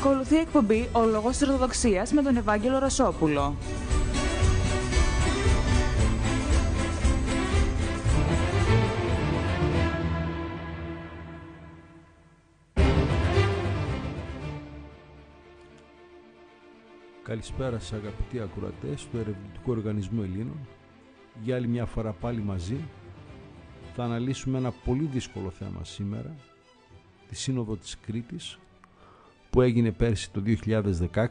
Ακολουθεί η εκπομπή «Ο Λόγος της Ορθοδοξίας» με τον Ευάγγελο Ρασόπουλο. Καλησπέρα σας αγαπητοί ακροατές του Ερευνητικού Οργανισμού Ελλήνων. Για άλλη μια φορά πάλι μαζί θα αναλύσουμε ένα πολύ δύσκολο θέμα σήμερα, τη Σύνοδο της Κρήτης που έγινε πέρσι το 2016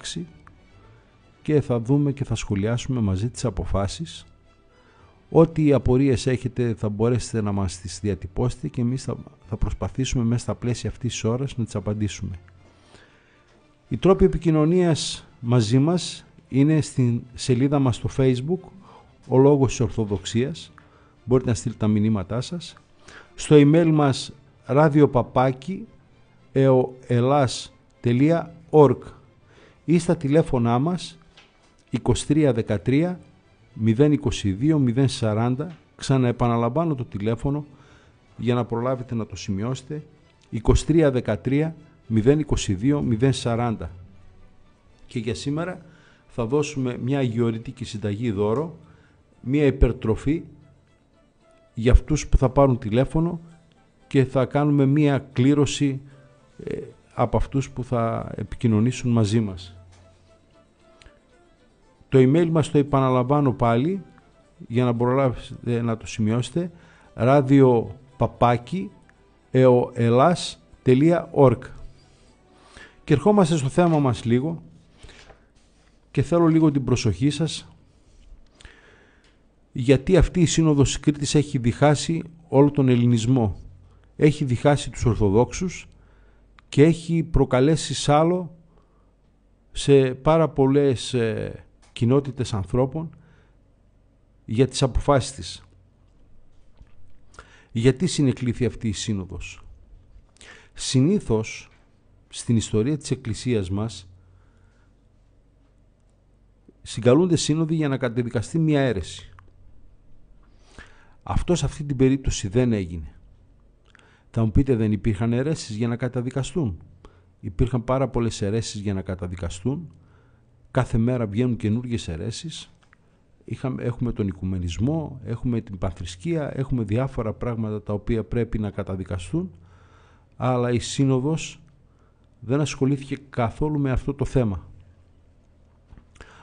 και θα δούμε και θα σχολιάσουμε μαζί τις αποφάσεις. Ό,τι απορίες έχετε θα μπορέσετε να μας τις διατυπώσετε και εμείς θα, προσπαθήσουμε μέσα στα πλαίσια αυτής της ώρας να τις απαντήσουμε. Οι τρόποι επικοινωνίας μαζί μας είναι στην σελίδα μας στο facebook «Ο Λόγος της Ορθοδοξίας». Μπορείτε να στείλετε τα μηνύματά σας. Στο email μας radiopapaki.elas.com Τελεία ή στα τηλέφωνά μας 2313 022 040 ξαναεπαναλαμβάνω το τηλέφωνο για να προλάβετε να το σημειώσετε 2313 022 040 και για σήμερα θα δώσουμε μια αγιορητική συνταγή δώρο μια υπερτροφή για αυτούς που θα πάρουν τηλέφωνο και θα κάνουμε μια κλήρωση ε, από αυτούς που θα επικοινωνήσουν μαζί μας. Το email μας το επαναλαμβάνω πάλι για να μπορώ να το σημειώσετε radiopapaki.eoelas.org Και ερχόμαστε στο θέμα μας λίγο και θέλω λίγο την προσοχή σας γιατί αυτή η Σύνοδος Κρήτης έχει διχάσει όλο τον ελληνισμό. Έχει διχάσει τους Ορθοδόξους, και έχει προκαλέσει σάλο σε πάρα πολλές ε, κοινότητες ανθρώπων για τις αποφάσεις της. Γιατί συνεκλήθη αυτή η σύνοδος. Συνήθως στην ιστορία της Εκκλησίας μας συγκαλούνται σύνοδοι για να κατεδικαστεί μια αίρεση. Αυτός σε αυτή την περίπτωση δεν έγινε. Θα μου πείτε δεν υπήρχαν αιρέσεις για να καταδικαστούν. Υπήρχαν πάρα πολλές αιρέσεις για να καταδικαστούν. Κάθε μέρα βγαίνουν καινούργιες αιρέσεις. Είχαμε, έχουμε τον οικουμενισμό, έχουμε την παθρησκεία, έχουμε διάφορα πράγματα τα οποία πρέπει να καταδικαστούν. Αλλά η Σύνοδος δεν ασχολήθηκε καθόλου με αυτό το θέμα.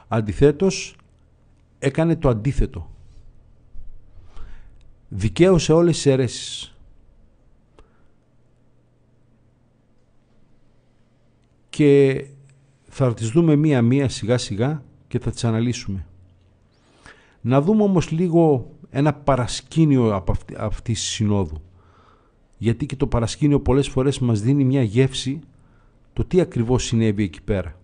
Αντιθέτως, έκανε το αντίθετο. Δικαίωσε όλες τις αιρέσεις και θα τις δούμε μία-μία σιγά-σιγά και θα τις αναλύσουμε. Να δούμε όμως λίγο ένα παρασκήνιο από αυτή, της συνόδου. Γιατί και το παρασκήνιο πολλές φορές μας δίνει μια γεύση το τι ακριβώς συνέβη εκεί πέρα.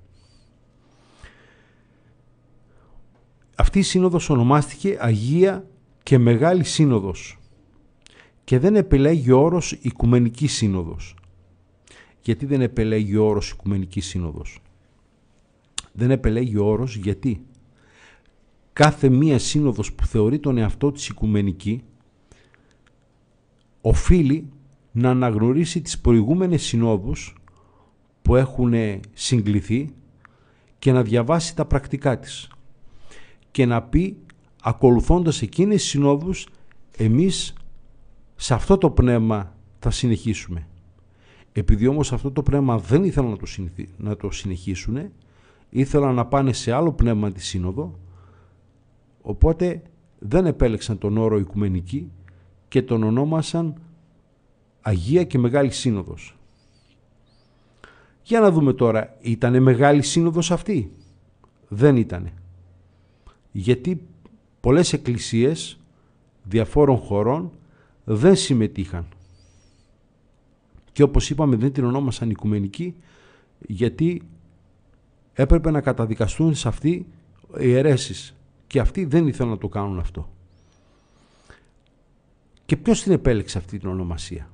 Αυτή η σύνοδος ονομάστηκε Αγία και Μεγάλη Σύνοδος και δεν επιλέγει όρος Οικουμενική Σύνοδος γιατί δεν επελέγει ο όρος Οικουμενικής Σύνοδος. Δεν επελέγει ο όρος γιατί κάθε μία σύνοδος που θεωρεί τον εαυτό της Οικουμενική οφείλει να αναγνωρίσει τις προηγούμενες συνόδους που έχουν συγκληθεί και να διαβάσει τα πρακτικά της και να πει ακολουθώντας εκείνες τις συνόδους εμείς σε αυτό το πνεύμα θα συνεχίσουμε. Επειδή όμως αυτό το πνεύμα δεν ήθελαν να το, συνηθι... συνεχίσουν, ήθελαν να πάνε σε άλλο πνεύμα τη Σύνοδο, οπότε δεν επέλεξαν τον όρο Οικουμενική και τον ονόμασαν Αγία και Μεγάλη Σύνοδος. Για να δούμε τώρα, ήτανε Μεγάλη Σύνοδος αυτή. Δεν ήτανε. Γιατί πολλές εκκλησίες διαφόρων χωρών δεν συμμετείχαν. Και όπως είπαμε δεν την ονόμασαν οικουμενική γιατί έπρεπε να καταδικαστούν σε αυτή οι αιρέσεις. Και αυτοί δεν ήθελαν να το κάνουν αυτό. Και ποιος την επέλεξε αυτή την ονομασία.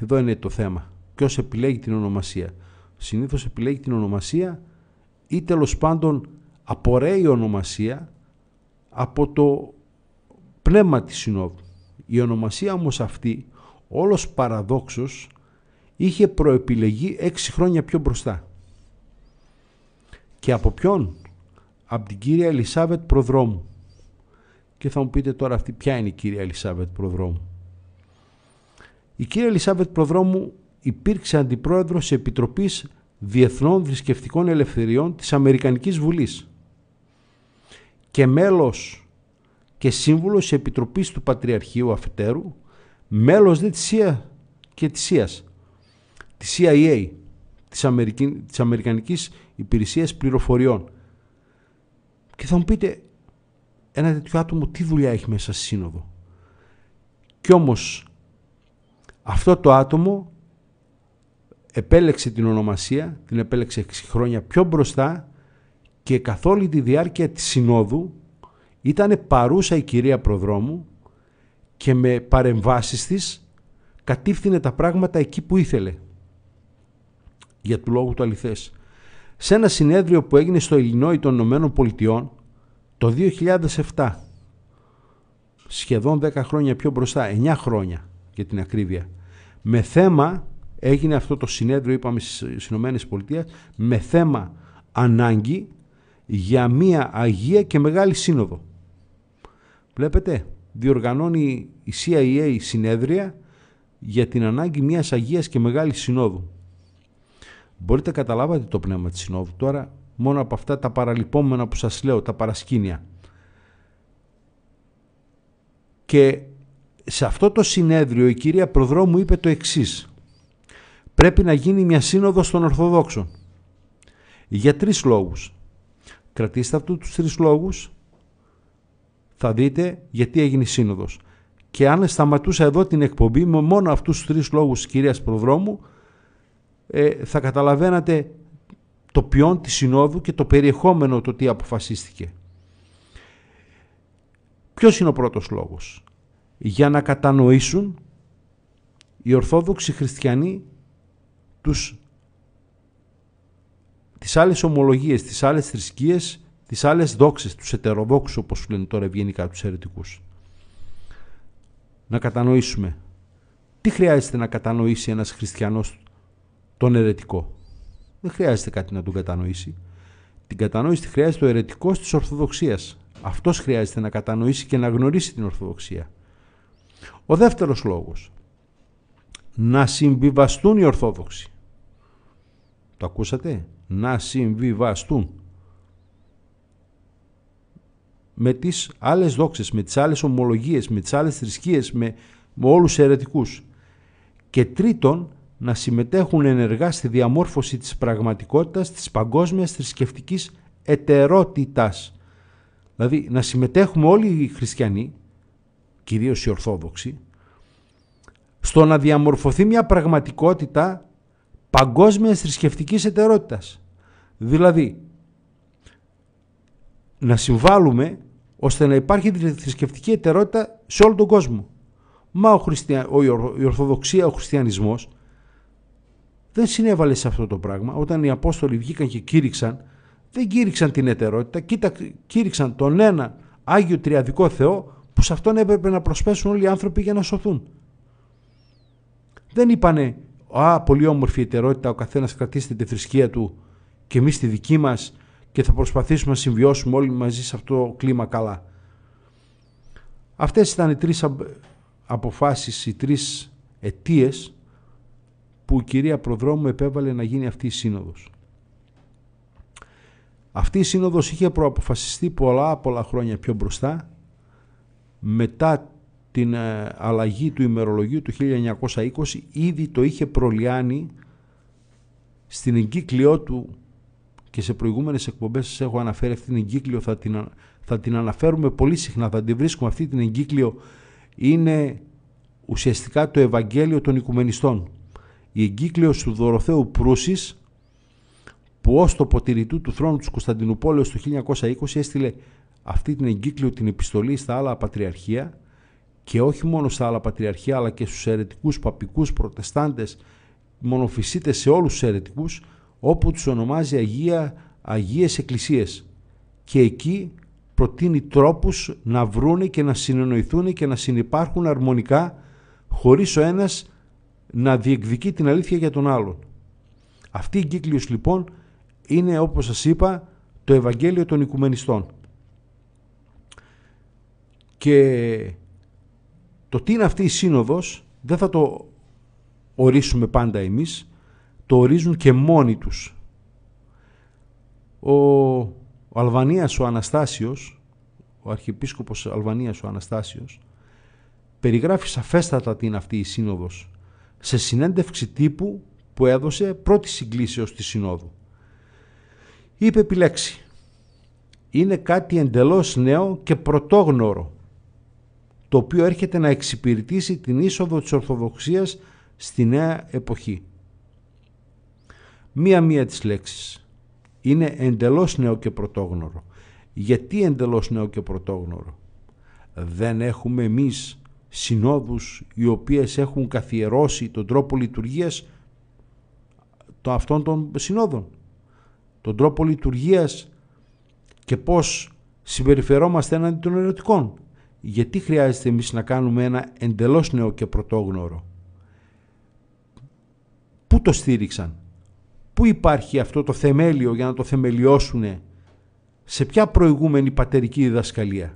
Εδώ είναι το θέμα. Ποιος επιλέγει την ονομασία. Συνήθως επιλέγει την ονομασία ή τέλος πάντων απορρέει η ονομασία από το πνεύμα της συνόδου. Η ονομασία όμως αυτή όλος παραδόξως είχε προεπιλεγεί έξι χρόνια πιο μπροστά. Και από ποιον? Από την κυρία Ελισάβετ Προδρόμου. Και θα μου πείτε τώρα αυτή ποια είναι η κυρία Ελισάβετ Προδρόμου. Η κυρία Ελισάβετ Προδρόμου υπήρξε αντιπρόεδρος Επιτροπής Διεθνών Δρισκευτικών Ελευθεριών της Αμερικανικής Βουλής και μέλος και σύμβουλος Επιτροπής του Πατριαρχείου Αφετέρου μέλος δε της CIA και της CIA, της CIA, της, Αμερική, Αμερικανικής Υπηρεσίας Πληροφοριών. Και θα μου πείτε, ένα τέτοιο άτομο τι δουλειά έχει μέσα στη σύνοδο. Κι όμως αυτό το άτομο επέλεξε την ονομασία, την επέλεξε 6 χρόνια πιο μπροστά και καθ' όλη τη διάρκεια της συνόδου ήταν παρούσα η κυρία Προδρόμου και με παρεμβάσεις της κατήφθηνε τα πράγματα εκεί που ήθελε. Για του λόγου του αληθές. Σε ένα συνέδριο που έγινε στο Ελληνόη των Ηνωμένων Πολιτειών το 2007, σχεδόν 10 χρόνια πιο μπροστά, 9 χρόνια για την ακρίβεια, με θέμα, έγινε αυτό το συνέδριο είπαμε στις Ηνωμένες Πολιτείες, με θέμα ανάγκη για μία Αγία και Μεγάλη Σύνοδο. Βλέπετε, διοργανώνει η CIA συνέδρια για την ανάγκη μιας Αγίας και Μεγάλης Συνόδου. Μπορείτε να καταλάβατε το πνεύμα της Συνόδου τώρα μόνο από αυτά τα παραλυπόμενα που σας λέω, τα παρασκήνια. Και σε αυτό το συνέδριο η κυρία Προδρόμου είπε το εξής. Πρέπει να γίνει μια σύνοδος των Ορθοδόξων. Για τρεις λόγους. Κρατήστε αυτούς τους τρεις λόγους θα δείτε γιατί έγινε η σύνοδος. Και αν σταματούσα εδώ την εκπομπή με μόνο αυτούς τους τρεις λόγους της κυρίας Προδρόμου ε, θα καταλαβαίνατε το ποιόν της συνόδου και το περιεχόμενο το τι αποφασίστηκε. Ποιος είναι ο πρώτος λόγος. Για να κατανοήσουν οι Ορθόδοξοι Χριστιανοί τους, τις άλλες ομολογίες, τις άλλες θρησκείες τις άλλες δόξες, τους ετεροδόξους, όπως σου λένε τώρα ευγενικά τους αιρετικούς. Να κατανοήσουμε. Τι χρειάζεται να κατανοήσει ένας χριστιανός τον αιρετικό. Δεν χρειάζεται κάτι να τον κατανοήσει. Την κατανόηση τη χρειάζεται ο αιρετικός της Ορθοδοξίας. Αυτός χρειάζεται να κατανοήσει και να γνωρίσει την Ορθοδοξία. Ο δεύτερος λόγος. Να συμβιβαστούν οι Ορθόδοξοι. Το ακούσατε. Να συμβιβαστούν με τις άλλες δόξες, με τις άλλες ομολογίες, με τις άλλες θρησκείες, με, όλου όλους ερετικούς. Και τρίτον, να συμμετέχουν ενεργά στη διαμόρφωση της πραγματικότητας της παγκόσμιας θρησκευτικής ετερότητας. Δηλαδή να συμμετέχουμε όλοι οι χριστιανοί, κυρίως οι Ορθόδοξοι, στο να διαμορφωθεί μια πραγματικότητα παγκόσμιας θρησκευτικής ετερότητας. Δηλαδή να συμβάλλουμε ώστε να υπάρχει θρησκευτική ετερότητα σε όλο τον κόσμο. Μα ο Χριστιαν, η Ορθοδοξία, ο Χριστιανισμός δεν συνέβαλε σε αυτό το πράγμα. Όταν οι Απόστολοι βγήκαν και κήρυξαν, δεν κήρυξαν την ετερότητα, κοίτα... κήρυξαν τον ένα Άγιο Τριαδικό Θεό που σε αυτόν έπρεπε να προσπέσουν όλοι οι άνθρωποι για να σωθούν. Δεν είπανε «Α, πολύ όμορφη ετερότητα, ο καθένας κρατήσει τη θρησκεία του και εμείς τη δική μας και θα προσπαθήσουμε να συμβιώσουμε όλοι μαζί σε αυτό το κλίμα καλά. Αυτές ήταν οι τρεις αποφάσεις, οι τρεις αιτίες που η κυρία Προδρόμου επέβαλε να γίνει αυτή η σύνοδος. Αυτή η σύνοδος είχε προαποφασιστεί πολλά πολλά χρόνια πιο μπροστά μετά την ε, αλλαγή του ημερολογίου του 1920 ήδη το είχε προλιάνει στην εγκύκλειό του και σε προηγούμενες εκπομπές έχω αναφέρει αυτή την εγκύκλιο, θα την, θα την αναφέρουμε πολύ συχνά, θα την βρίσκουμε αυτή την εγκύκλιο, είναι ουσιαστικά το Ευαγγέλιο των Οικουμενιστών. Η εγκύκλιος του Δωροθέου Προύσης, που ως το ποτηρητού του θρόνου της Κωνσταντινούπολεως το 1920 έστειλε αυτή την εγκύκλιο την επιστολή στα άλλα πατριαρχία και όχι μόνο στα άλλα πατριαρχία αλλά και στους αιρετικούς παπικούς προτεστάντες μονοφυσίτες σε όλους τους αιρετικούς όπου τους ονομάζει Αγία, Αγίες Εκκλησίες και εκεί προτείνει τρόπους να βρούνε και να συνεννοηθούν και να συνεπάρχουν αρμονικά χωρίς ο ένας να διεκδικεί την αλήθεια για τον άλλον. Αυτή η κύκλιος λοιπόν είναι όπως σας είπα το Ευαγγέλιο των Οικουμενιστών. Και το τι είναι αυτή η σύνοδος δεν θα το ορίσουμε πάντα εμείς, το ορίζουν και μόνοι τους. Ο, ο Αλβανίας ο Αναστάσιος, ο Αρχιεπίσκοπος Αλβανίας ο Αναστάσιος, περιγράφει σαφέστατα την αυτή η σύνοδος σε συνέντευξη τύπου που έδωσε πρώτη συγκλήσεως της Συνόδου. Είπε επιλέξει. Είναι κάτι εντελώς νέο και πρωτόγνωρο, το οποίο έρχεται να εξυπηρετήσει την είσοδο της Ορθοδοξίας στη νέα εποχή μία-μία τις λέξεις. Είναι εντελώς νέο και πρωτόγνωρο. Γιατί εντελώς νέο και πρωτόγνωρο. Δεν έχουμε εμείς συνόδους οι οποίες έχουν καθιερώσει τον τρόπο λειτουργίας των αυτών των συνόδων. Τον τρόπο λειτουργίας και πώς συμπεριφερόμαστε έναντι των ερωτικών. Γιατί χρειάζεται εμείς να κάνουμε ένα εντελώς νέο και πρωτόγνωρο. Πού το στήριξαν. Πού υπάρχει αυτό το θεμέλιο για να το θεμελιώσουν σε ποια προηγούμενη πατερική διδασκαλία.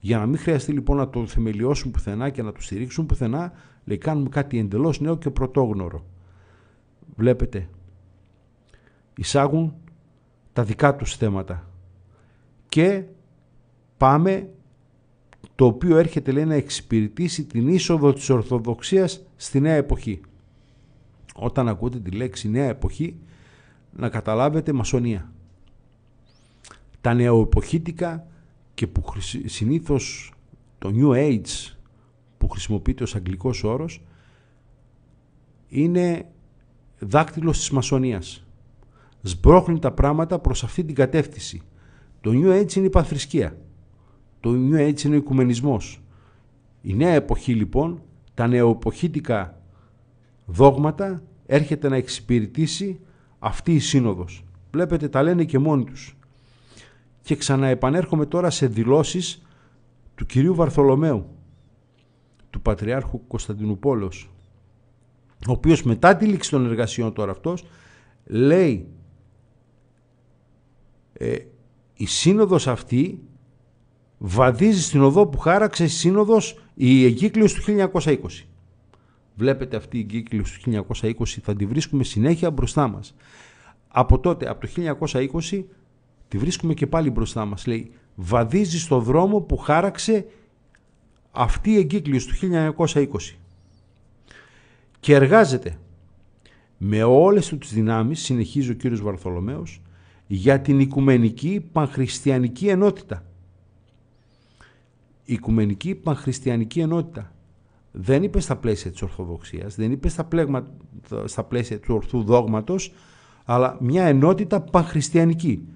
Για να μην χρειαστεί λοιπόν να το θεμελιώσουν πουθενά και να το στηρίξουν πουθενά, λέει κάνουμε κάτι εντελώς νέο και πρωτόγνωρο. Βλέπετε, εισάγουν τα δικά τους θέματα και πάμε το οποίο έρχεται λέει να εξυπηρετήσει την είσοδο της Ορθοδοξίας στη νέα εποχή όταν ακούτε τη λέξη νέα εποχή να καταλάβετε μασονία. Τα νεοεποχήτικα και που συνήθως το New Age που χρησιμοποιείται ως αγγλικός όρος είναι δάκτυλος της μασονίας. Σπρώχνει τα πράγματα προς αυτή την κατεύθυνση. Το New Age είναι η παθρησκεία. Το New Age είναι ο οικουμενισμός. Η νέα εποχή λοιπόν, τα νεοεποχήτικα δόγματα έρχεται να εξυπηρετήσει αυτή η σύνοδος. Βλέπετε τα λένε και μόνοι τους. Και ξαναεπανέρχομαι τώρα σε δηλώσεις του κυρίου Βαρθολομέου, του Πατριάρχου Κωνσταντινούπολεως, ο οποίος μετά τη λήξη των εργασιών τώρα αυτός λέει ε, η σύνοδος αυτή βαδίζει στην οδό που χάραξε η σύνοδος η εγκύκλειος του 1920. Βλέπετε αυτή η κύκλη του 1920 θα τη βρίσκουμε συνέχεια μπροστά μας. Από τότε, από το 1920, τη βρίσκουμε και πάλι μπροστά μας. Λέει, βαδίζει στο δρόμο που χάραξε αυτή η εγκύκλειος του 1920 και εργάζεται με όλες του τις δυνάμεις, συνεχίζει ο κύριος Βαρθολομέος, για την οικουμενική πανχριστιανική ενότητα. Οικουμενική πανχριστιανική ενότητα δεν είπε στα πλαίσια της Ορθοδοξίας, δεν είπε στα, πλέγμα, στα πλαίσια του Ορθού Δόγματος, αλλά μια ενότητα παχριστιανική.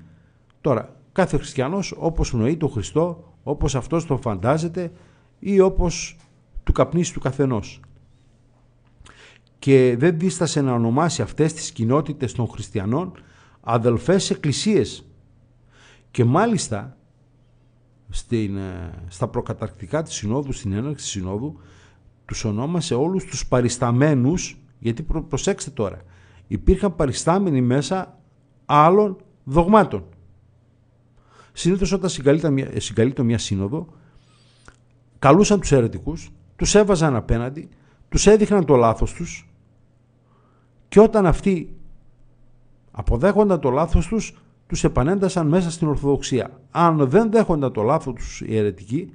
Τώρα, κάθε χριστιανός όπως νοεί τον Χριστό, όπως αυτός τον φαντάζεται ή όπως του καπνίσει του καθενός. Και δεν δίστασε να ονομάσει αυτές τις κοινότητες των χριστιανών αδελφές εκκλησίες. Και μάλιστα στην, ε, στα προκαταρκτικά της Συνόδου, στην έναρξη της Συνόδου, τους ονόμασε όλους τους παρισταμένους, γιατί προσέξτε τώρα, υπήρχαν παριστάμενοι μέσα άλλων δογμάτων. Συνήθως όταν ε, συγκαλείται μια σύνοδο, καλούσαν τους αιρετικούς, τους έβαζαν απέναντι, τους έδειχναν το λάθος τους και όταν αυτοί αποδέχονταν το λάθος τους, τους επανέντασαν μέσα στην Ορθοδοξία. Αν δεν δέχονταν το λάθος τους οι αιρετικοί,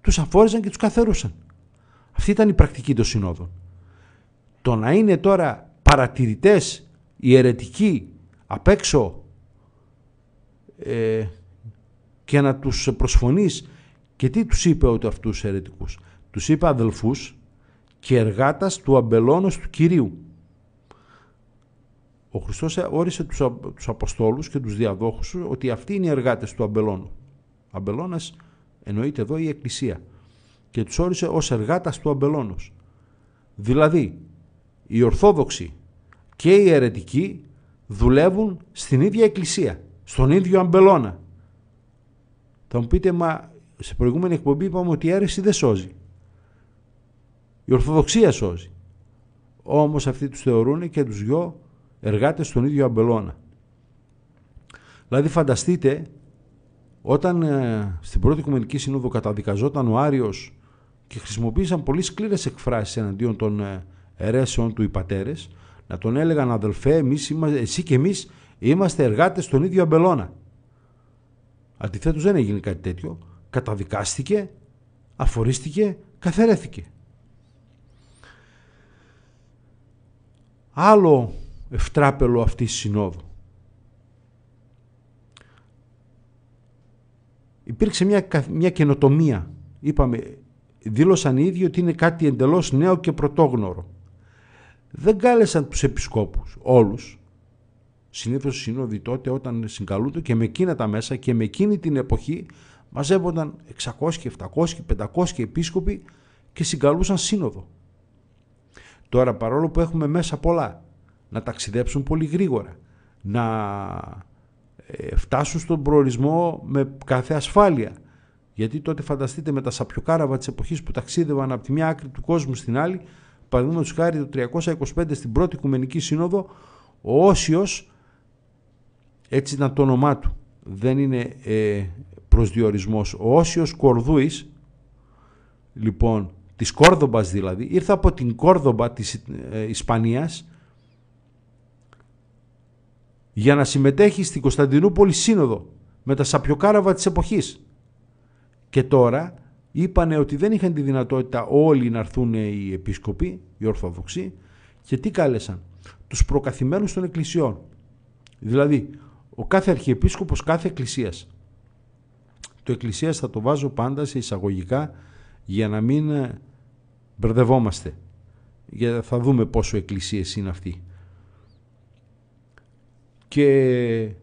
τους αφόριζαν και τους καθαίρουσαν. Αυτή ήταν η πρακτική των συνόδων. Το να είναι τώρα παρατηρητές, αιρετικοί απ' έξω ε, και να τους προσφωνείς και τι τους είπε ότι αυτούς τους αιρετικούς. Τους είπε αδελφούς και εργάτας του αμπελώνος του Κυρίου. Ο Χριστός όρισε τους, τους Αποστόλους και τους διαδόχους ότι αυτοί είναι οι εργάτες του αμπελώνου. Αμπελώνας εννοείται εδώ η Εκκλησία και τους όρισε ως εργάτας του αμπελώνος. Δηλαδή, οι Ορθόδοξοι και οι αιρετικοί δουλεύουν στην ίδια εκκλησία, στον ίδιο αμπελώνα. Θα μου πείτε, μα σε προηγούμενη εκπομπή είπαμε ότι η αίρεση δεν σώζει. Η Ορθοδοξία σώζει. Όμως αυτοί τους θεωρούν και τους δυο εργάτες στον ίδιο αμπελώνα. Δηλαδή φανταστείτε όταν ε, στην πρώτη Οικουμενική Σύνοδο καταδικαζόταν ο Άριος και χρησιμοποίησαν πολύ σκληρές εκφράσεις εναντίον των ε, αιρέσεων του οι πατέρες, να τον έλεγαν αδελφέ, εμείς, εσύ και εμείς είμαστε εργάτες στον ίδιο αμπελώνα. Αντιθέτως δεν έγινε κάτι τέτοιο, καταδικάστηκε, αφορίστηκε, καθαρέθηκε. Άλλο ευτράπελο αυτής της συνόδου. Υπήρξε μια, μια καινοτομία. Είπαμε, δήλωσαν οι ίδιοι ότι είναι κάτι εντελώς νέο και πρωτόγνωρο. Δεν κάλεσαν τους επισκόπους όλους. Συνήθως οι σύνοδοι τότε όταν συγκαλούνται και με εκείνα τα μέσα και με εκείνη την εποχή μαζεύονταν 600, 700, 500 επίσκοποι και συγκαλούσαν σύνοδο. Τώρα παρόλο που έχουμε μέσα πολλά, να ταξιδέψουν πολύ γρήγορα, να ε, φτάσουν στον προορισμό με κάθε ασφάλεια, γιατί τότε φανταστείτε με τα σαπιοκάραβα της εποχής που ταξίδευαν από τη μια άκρη του κόσμου στην άλλη, παραδείγματος χάρη το 325 στην πρώτη Οικουμενική Σύνοδο, ο Όσιος, έτσι ήταν το όνομά του, δεν είναι ε, προσδιορισμός, ο Όσιος Κορδούης, λοιπόν, της Κόρδομπας δηλαδή, ήρθε από την Κόρδομπα της ε, Ισπανίας για να συμμετέχει στην Κωνσταντινούπολη Σύνοδο με τα σαπιοκάραβα της εποχής. Και τώρα είπανε ότι δεν είχαν τη δυνατότητα όλοι να έρθουν οι επίσκοποι, οι Ορθόδοξοι, και τι κάλεσαν, τους προκαθημένους των εκκλησιών. Δηλαδή, ο κάθε αρχιεπίσκοπος κάθε εκκλησίας. Το εκκλησίας θα το βάζω πάντα σε εισαγωγικά για να μην ε, μπερδευόμαστε. Για θα δούμε πόσο εκκλησίες είναι αυτοί. Και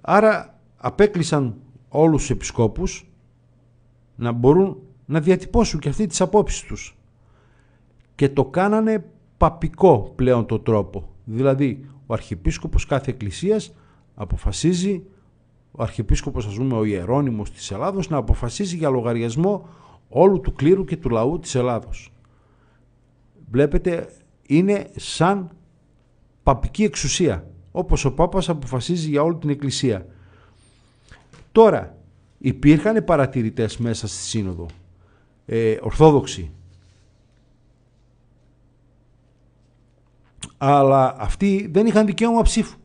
άρα απέκλεισαν όλους τους επισκόπους να μπορούν να διατυπώσουν και αυτοί τις απόψεις τους. Και το κάνανε παπικό πλέον το τρόπο. Δηλαδή ο Αρχιεπίσκοπος κάθε εκκλησίας αποφασίζει, ο Αρχιεπίσκοπος ας πούμε ο Ιερώνυμος της Ελλάδος να αποφασίζει για λογαριασμό όλου του κλήρου και του λαού της Ελλάδος. Βλέπετε είναι σαν παπική εξουσία όπως ο Πάπας αποφασίζει για όλη την Εκκλησία. Τώρα υπήρχαν παρατηρητές μέσα στη Σύνοδο, ε, Ορθόδοξοι. Αλλά αυτοί δεν είχαν δικαίωμα ψήφου.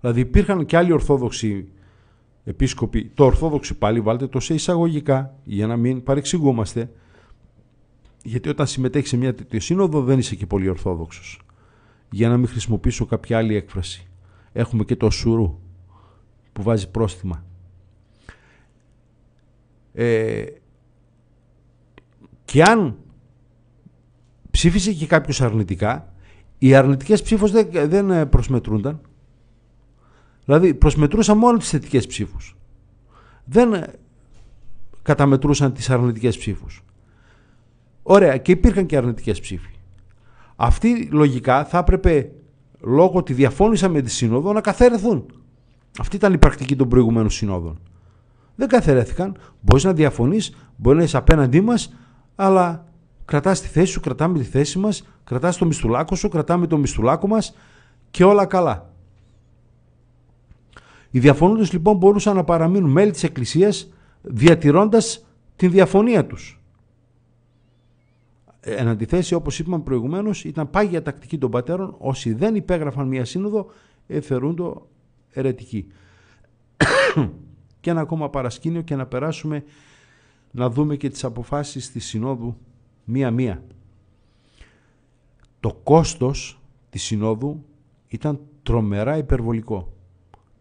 Δηλαδή υπήρχαν και άλλοι Ορθόδοξοι επίσκοποι, το Ορθόδοξοι πάλι βάλτε το σε εισαγωγικά για να μην παρεξηγούμαστε, γιατί όταν συμμετέχει σε μια τέτοια σύνοδο δεν είσαι και πολύ Ορθόδοξος. Για να μην χρησιμοποιήσω κάποια άλλη έκφραση. Έχουμε και το σουρού που βάζει πρόστιμα ε, και αν ψήφισε και κάποιος αρνητικά, οι αρνητικές ψήφους δεν, δεν ε, προσμετρούνταν. Δηλαδή προσμετρούσαν μόνο τις θετικές ψήφους. Δεν ε, καταμετρούσαν τις αρνητικές ψήφους. Ωραία, και υπήρχαν και αρνητικές ψήφοι. Αυτή λογικά θα έπρεπε λόγω ότι διαφώνησαν με τη Σύνοδο να καθαίρεθουν. Αυτή ήταν η πρακτική των προηγουμένων Συνόδων δεν καθαιρέθηκαν. Μπορείς να διαφωνείς, μπορεί να είσαι απέναντί μας, αλλά κρατάς τη θέση σου, κρατάμε τη θέση μας, κρατάς το μισθουλάκο σου, κρατάμε το μισθουλάκο μας και όλα καλά. Οι διαφωνούντες λοιπόν μπορούσαν να παραμείνουν μέλη της Εκκλησίας διατηρώντας την διαφωνία τους. Ε, εν αντιθέσει, όπως είπαμε προηγουμένως, ήταν πάγια τακτική των πατέρων. Όσοι δεν υπέγραφαν μία σύνοδο, το ερετική και ένα ακόμα παρασκήνιο και να περάσουμε να δούμε και τις αποφάσεις της Συνόδου μία-μία. Το κόστος της Συνόδου ήταν τρομερά υπερβολικό.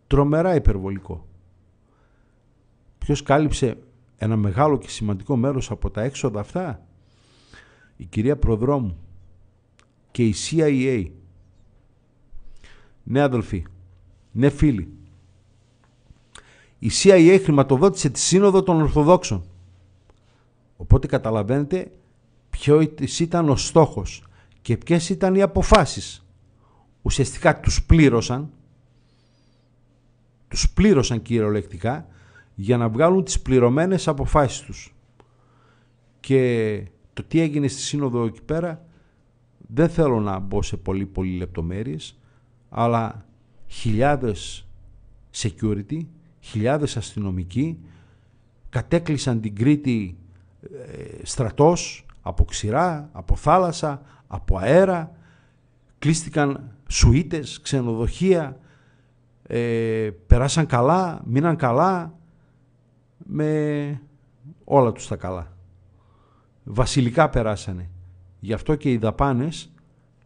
Τρομερά υπερβολικό. Ποιος κάλυψε ένα μεγάλο και σημαντικό μέρος από τα έξοδα αυτά. Η κυρία Προδρόμου και η CIA. Ναι αδελφοί, ναι φίλοι, η CIA χρηματοδότησε τη Σύνοδο των Ορθοδόξων. Οπότε καταλαβαίνετε ποιος ήταν ο στόχος και ποιες ήταν οι αποφάσεις. Ουσιαστικά τους πλήρωσαν, τους πλήρωσαν κυριολεκτικά για να βγάλουν τις πληρωμένες αποφάσεις τους. Και το τι έγινε στη Σύνοδο εκεί πέρα δεν θέλω να μπω σε πολύ πολύ λεπτομέρειες αλλά χιλιάδες security χιλιάδες αστυνομικοί κατέκλυσαν την Κρήτη ε, στρατός από ξηρά, από θάλασσα, από αέρα, κλείστηκαν σουίτες, ξενοδοχεία, ε, περάσαν καλά, μείναν καλά, με όλα τους τα καλά. Βασιλικά περάσανε. Γι' αυτό και οι δαπάνες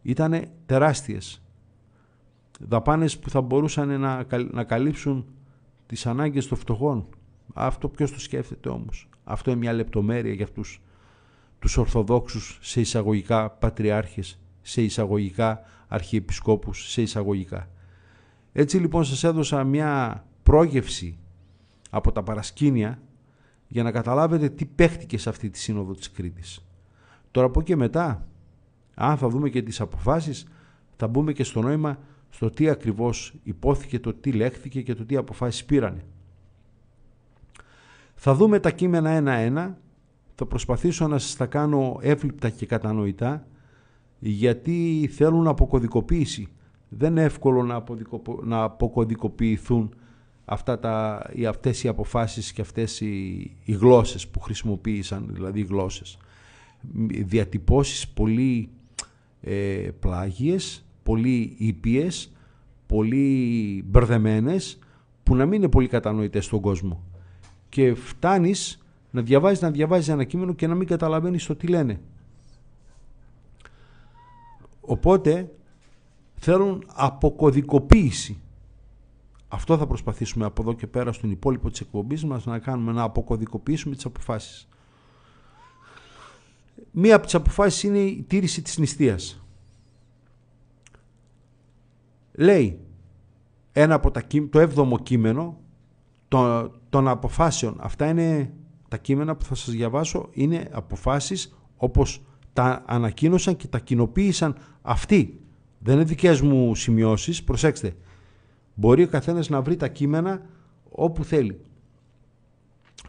ήταν τεράστιες. Δαπάνες που θα μπορούσαν να, να καλύψουν τις ανάγκες των φτωχών. Αυτό ποιος το σκέφτεται όμως. Αυτό είναι μια λεπτομέρεια για αυτούς τους Ορθοδόξους σε εισαγωγικά πατριάρχες, σε εισαγωγικά αρχιεπισκόπους, σε εισαγωγικά. Έτσι λοιπόν σας έδωσα μια πρόγευση από τα παρασκήνια για να καταλάβετε τι παίχτηκε σε αυτή τη σύνοδο της Κρήτης. Τώρα από και μετά, αν θα δούμε και τις αποφάσεις, θα μπούμε και στο νόημα στο τι ακριβώς υπόθηκε, το τι λέχθηκε και το τι αποφάσεις πήρανε. Θα δούμε τα κείμενα ένα-ένα, θα προσπαθήσω να σας τα κάνω εύληπτα και κατανοητά, γιατί θέλουν αποκωδικοποίηση. Δεν είναι εύκολο να, αποκωδικοποιηθούν αυτά τα, οι, αυτές οι αποφάσεις και αυτές οι, οι γλώσσες που χρησιμοποίησαν, δηλαδή οι γλώσσες. Διατυπώσεις πολύ ε, πλάγιες, πολύ ήπιες, πολύ μπερδεμένες, που να μην είναι πολύ κατανοητές στον κόσμο. Και φτάνεις να διαβάζεις, να διαβάζεις ένα κείμενο και να μην καταλαβαίνεις το τι λένε. Οπότε θέλουν αποκωδικοποίηση. Αυτό θα προσπαθήσουμε από εδώ και πέρα στον υπόλοιπο της εκπομπής μας να κάνουμε να αποκωδικοποιήσουμε τις αποφάσεις. Μία από τις αποφάσεις είναι η τήρηση της νηστείας λέει ένα από τα, το έβδομο κείμενο των, των αποφάσεων. Αυτά είναι τα κείμενα που θα σας διαβάσω, είναι αποφάσεις όπως τα ανακοίνωσαν και τα κοινοποίησαν αυτοί. Δεν είναι δικές μου σημειώσεις, προσέξτε. Μπορεί ο καθένας να βρει τα κείμενα όπου θέλει.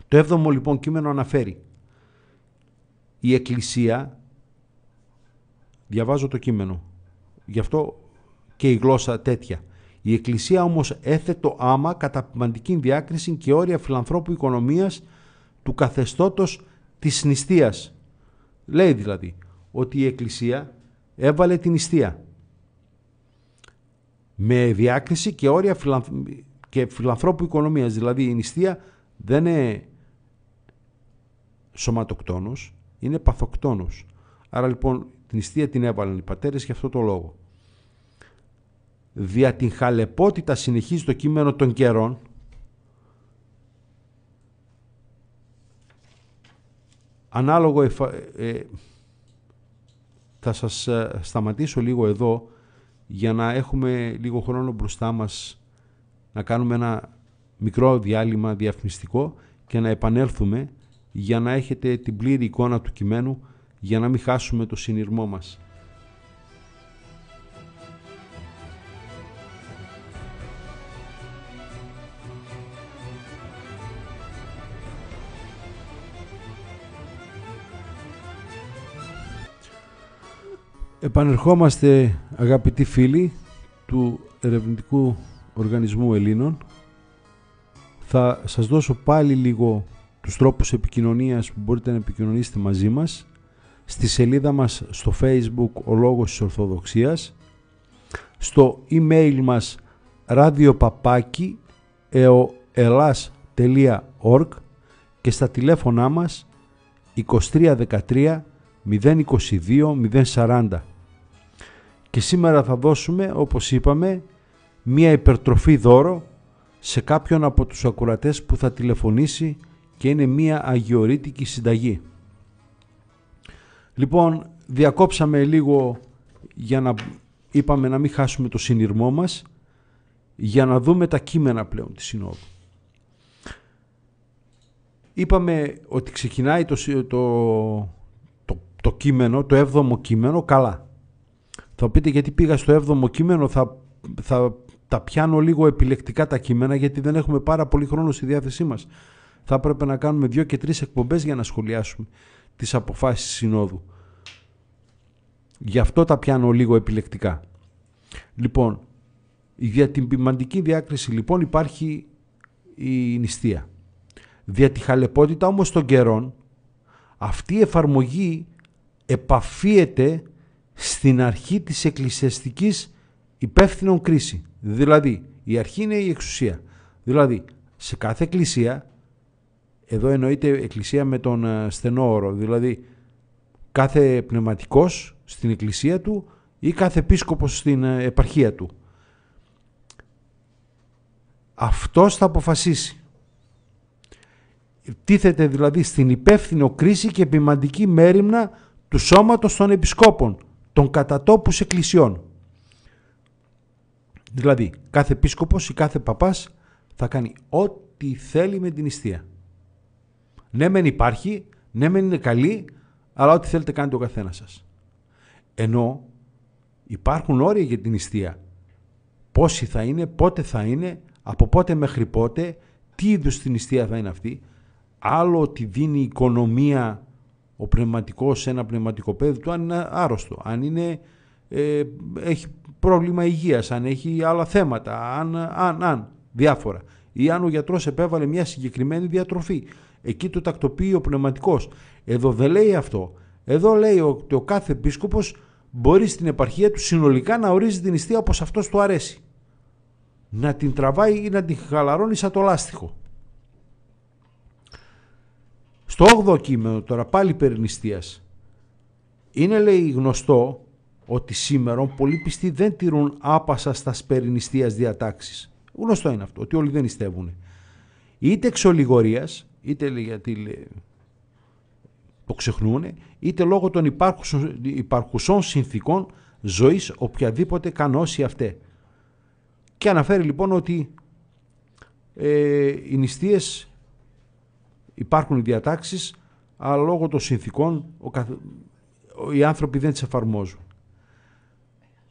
Το έβδομο λοιπόν κείμενο αναφέρει η Εκκλησία, διαβάζω το κείμενο, γι' αυτό και η γλώσσα τέτοια. Η Εκκλησία όμως έθετο άμα κατά ποιμαντική διάκριση και όρια φιλανθρώπου οικονομίας του καθεστώτος της νηστείας. Λέει δηλαδή ότι η Εκκλησία έβαλε την νηστεία με διάκριση και όρια φιλανθ... και φιλανθρώπου οικονομίας. Δηλαδή η νηστεία δεν είναι σωματοκτόνος, είναι παθοκτόνος. Άρα λοιπόν την νηστεία την έβαλαν οι πατέρες για αυτό το λόγο δια την χαλεπότητα συνεχίζει το κείμενο των καιρών ανάλογο ε, ε, θα σας ε, σταματήσω λίγο εδώ για να έχουμε λίγο χρόνο μπροστά μας να κάνουμε ένα μικρό διάλειμμα διαφημιστικό και να επανέλθουμε για να έχετε την πλήρη εικόνα του κειμένου για να μην χάσουμε το συνειρμό μας. Επανερχόμαστε αγαπητοί φίλοι του Ερευνητικού Οργανισμού Ελλήνων. Θα σας δώσω πάλι λίγο τους τρόπους επικοινωνίας που μπορείτε να επικοινωνήσετε μαζί μας στη σελίδα μας στο facebook ο λόγος της Ορθοδοξίας στο email μας ραδιοπαπάκι και στα τηλέφωνά μας 2313 022 040 και σήμερα θα δώσουμε, όπως είπαμε, μία υπερτροφή δώρο σε κάποιον από τους ακουρατές που θα τηλεφωνήσει και είναι μία αγιορείτικη συνταγή. Λοιπόν, διακόψαμε λίγο για να είπαμε να μην χάσουμε το συνειρμό μας για να δούμε τα κείμενα πλέον της Συνόδου. Είπαμε ότι ξεκινάει το, το, το, το κείμενο, το έβδομο κείμενο, καλά. Θα πείτε γιατί πήγα στο 7ο κείμενο, θα, θα τα πιάνω λίγο επιλεκτικά τα κείμενα γιατί δεν έχουμε πάρα πολύ χρόνο στη διάθεσή μας. Θα έπρεπε να κάνουμε δύο και τρεις εκπομπές για να σχολιάσουμε τις αποφάσεις συνόδου. Γι' αυτό τα πιάνω λίγο επιλεκτικά. Λοιπόν, για την ποιμαντική διάκριση λοιπόν υπάρχει η νηστεία. Δια τη χαλεπότητα όμως των καιρών αυτή η εφαρμογή επαφίεται στην αρχή της εκκλησιαστικής υπεύθυνων κρίση. Δηλαδή, η αρχή είναι η εξουσία. Δηλαδή, σε κάθε εκκλησία, εδώ εννοείται εκκλησία με τον ε, στενό όρο, δηλαδή κάθε πνευματικός στην εκκλησία του ή κάθε επίσκοπος στην ε, επαρχία του. Αυτός θα αποφασίσει. Τίθεται δηλαδή στην υπεύθυνο κρίση και επιμαντική μέρημνα του σώματος των επισκόπων των κατατόπους εκκλησιών. Δηλαδή, κάθε επίσκοπος ή κάθε παπάς θα κάνει ό,τι θέλει με την νηστεία. Ναι μεν υπάρχει, ναι μεν είναι καλή, αλλά ό,τι θέλετε κάνετε ο καθένας σας. Ενώ υπάρχουν όρια για την νηστεία. Πόσοι θα είναι, πότε θα είναι, από πότε μέχρι πότε, τι είδους την νηστεία θα είναι αυτή. Άλλο ότι δίνει οικονομία ο πνευματικός σε ένα πνευματικό παιδί του αν είναι άρρωστο, αν είναι, ε, έχει πρόβλημα υγείας, αν έχει άλλα θέματα, αν, αν, αν, διάφορα. Ή αν ο γιατρός επέβαλε μια συγκεκριμένη διατροφή. Εκεί το τακτοποιεί ο πνευματικός. Εδώ δεν λέει αυτό. Εδώ λέει ότι ο κάθε επίσκοπος μπορεί στην επαρχία του συνολικά να ορίζει την νηστεία όπως αυτός του αρέσει. Να την τραβάει ή να την χαλαρώνει σαν το λάστιχο. Στο 8ο κείμενο τώρα πάλι νηστείας. Είναι λέει γνωστό ότι σήμερα πολλοί πιστοί δεν τηρούν άπασα στα σπερινιστίας διατάξεις. Γνωστό είναι αυτό, ότι όλοι δεν νηστεύουν. Είτε εξ ολιγορίας, είτε γιατί το ξεχνούν, είτε λόγω των υπάρχουσων, υπαρχουσών συνθήκων ζωής οποιαδήποτε κανόση αυτέ. Και αναφέρει λοιπόν ότι ε, οι νηστείες υπάρχουν διατάξεις, αλλά λόγω των συνθήκων ο καθ... οι άνθρωποι δεν τις εφαρμόζουν.